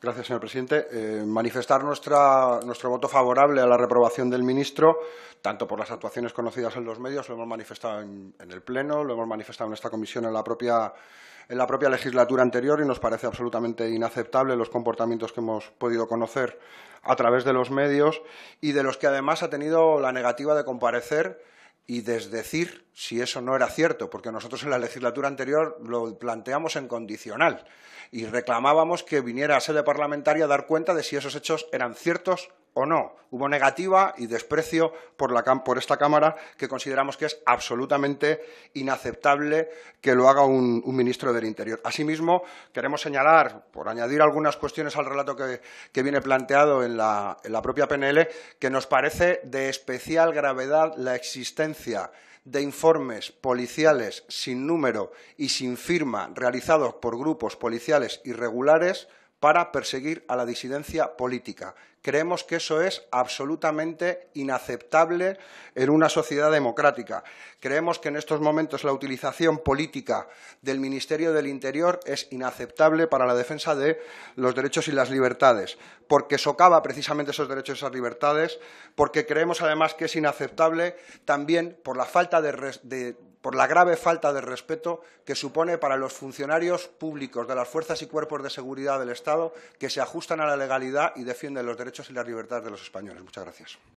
Gracias, señor presidente. Eh, manifestar nuestra, nuestro voto favorable a la reprobación del ministro, tanto por las actuaciones conocidas en los medios, lo hemos manifestado en, el Pleno, lo hemos manifestado en esta comisión en la propia en la propia legislatura anterior y nos parece absolutamente inaceptable los comportamientos que hemos podido conocer a través de los medios y de los que además ha tenido la negativa de comparecer y desdecir si eso no era cierto, porque nosotros en la legislatura anterior lo planteamos en condicional y reclamábamos que viniera a sede parlamentaria a dar cuenta de si esos hechos eran ciertos o no. Hubo negativa y desprecio por, la, por, esta Cámara que consideramos que es absolutamente inaceptable que lo haga un, ministro del Interior. Asimismo, queremos señalar, por añadir algunas cuestiones al relato que, viene planteado en la, en la propia PNL, que nos parece de especial gravedad la existencia de informes policiales sin número y sin firma realizados por grupos policiales irregulares para perseguir a la disidencia política. Creemos que eso es absolutamente inaceptable en una sociedad democrática. Creemos que en estos momentos la utilización política del Ministerio del Interior es inaceptable para la defensa de los derechos y las libertades, porque socava precisamente esos derechos y esas libertades, porque creemos además que es inaceptable también por la falta de, de por la grave falta de respeto que supone para los funcionarios públicos de las fuerzas y cuerpos de seguridad del Estado que se ajustan a la legalidad y defienden los derechos y las libertades de los españoles. Muchas gracias.